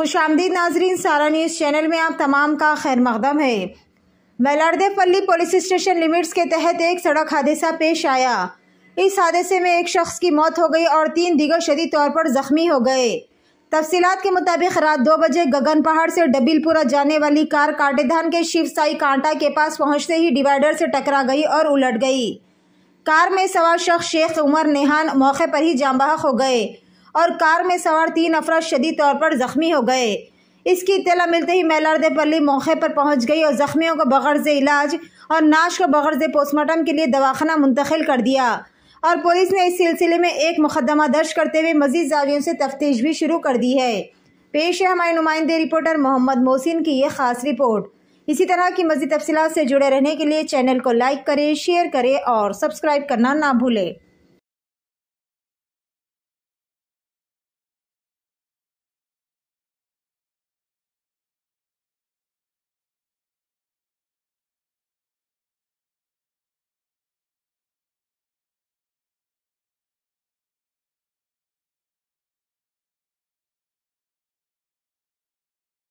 खुश आमदीद नाजरीन सारा न्यूज़ चैनल में आप तमाम का खैर मकदम है मलारदेवपल्ली पुलिस स्टेशन लिमिट्स के तहत एक सड़क हादसा पेश आया इस हादसे में एक शख्स की मौत हो गई और तीन दिगर शदी तौर पर ज़ख्मी हो गए तफसीत के मुताबिक रात दो बजे गगन पहाड़ से डबिलपुरा जाने वाली कार काटेधान के शिवसाई कांटा के पास पहुँचते ही डिवाइडर से टकरा गई और उलट गई कार में सवार शख्स शेख उमर नेहान मौके पर ही जामबाहक हो गए और कार में सवार तीन अफराद शदीद तौर पर जख्मी हो गए इसकी इतला मिलते ही मैलार्द पल्ली मौके पर पहुंच गई और जख्मियों को बगर्ज इलाज और नाश को बगर्ज पोस्टमार्टम के लिए दवाखाना मुंतकिल कर दिया और पुलिस ने इस सिलसिले में एक मुकदमा दर्ज करते हुए मजीद जावियों से तफ्तीश भी शुरू कर दी है पेश है हमारे नुमाइंदे रिपोर्टर मोहम्मद मोहसिन की ये खास रिपोर्ट इसी तरह की मजीद तफसलत से जुड़े रहने के लिए चैनल को लाइक करें शेयर करें और सब्सक्राइब करना ना भूलें